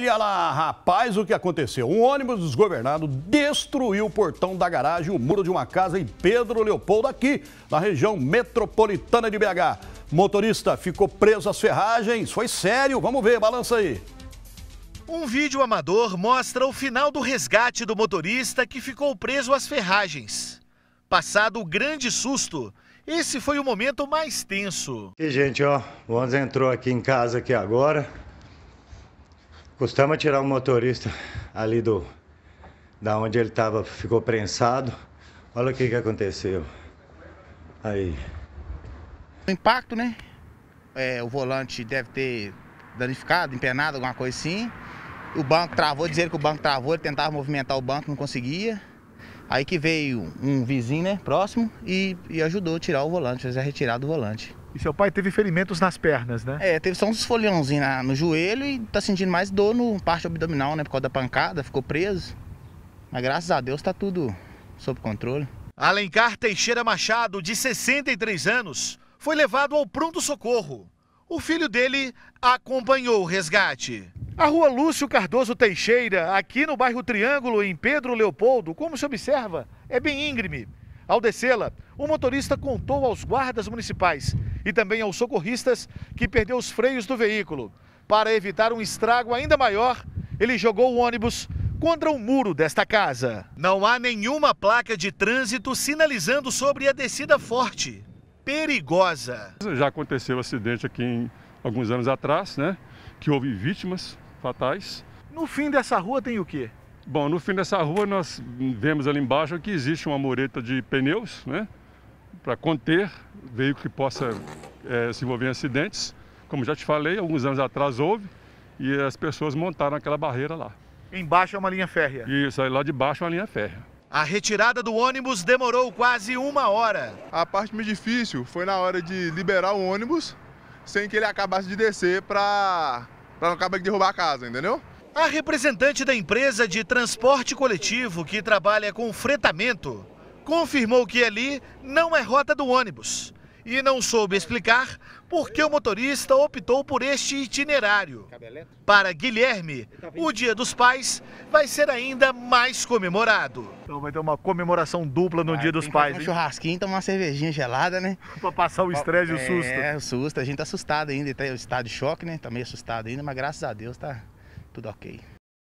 Olha lá, rapaz, o que aconteceu? Um ônibus desgovernado destruiu o portão da garagem, o muro de uma casa em Pedro Leopoldo, aqui na região metropolitana de BH. Motorista ficou preso às ferragens, foi sério, vamos ver, balança aí. Um vídeo amador mostra o final do resgate do motorista que ficou preso às ferragens. Passado o grande susto, esse foi o momento mais tenso. E gente, ó, o ônibus entrou aqui em casa aqui agora, Costuma tirar o motorista ali do da onde ele estava, ficou prensado. Olha o que, que aconteceu. Aí. O impacto, né? É, o volante deve ter danificado, empenado, alguma coisa assim. O banco travou, dizer que o banco travou, ele tentava movimentar o banco, não conseguia. Aí que veio um vizinho, né, próximo, e, e ajudou a tirar o volante, fazer a retirada do volante. E seu pai teve ferimentos nas pernas, né? É, teve só uns folhãozinhos no joelho e tá sentindo mais dor no parte abdominal, né? Por causa da pancada, ficou preso. Mas graças a Deus tá tudo sob controle. Alencar Teixeira Machado, de 63 anos, foi levado ao pronto-socorro. O filho dele acompanhou o resgate. A rua Lúcio Cardoso Teixeira, aqui no bairro Triângulo, em Pedro Leopoldo, como se observa, é bem íngreme. Ao descê-la, o motorista contou aos guardas municipais e também aos socorristas que perdeu os freios do veículo. Para evitar um estrago ainda maior, ele jogou o ônibus contra o muro desta casa. Não há nenhuma placa de trânsito sinalizando sobre a descida forte, perigosa. Já aconteceu um acidente aqui em, alguns anos atrás, né? Que houve vítimas, fatais. No fim dessa rua tem o quê? Bom, no fim dessa rua nós vemos ali embaixo que existe uma mureta de pneus, né? Para conter veículo que possa é, se envolver em acidentes. Como já te falei, alguns anos atrás houve e as pessoas montaram aquela barreira lá. Embaixo é uma linha férrea? Isso, aí lá de baixo é uma linha férrea. A retirada do ônibus demorou quase uma hora. A parte mais difícil foi na hora de liberar o ônibus sem que ele acabasse de descer para para não acabar de derrubar a casa, entendeu? A representante da empresa de transporte coletivo que trabalha com fretamento confirmou que ali não é rota do ônibus e não soube explicar por que o motorista optou por este itinerário. Para Guilherme, o Dia dos Pais vai ser ainda mais comemorado. Então vai ter uma comemoração dupla no vai, Dia dos Pais. Um churrasquinho, tomar uma cervejinha gelada, né? para passar o estresse e o é, susto. É, o susto. A gente tá assustado ainda, tá o tá estado de choque, né? Tá meio assustado ainda, mas graças a Deus tá tudo ok.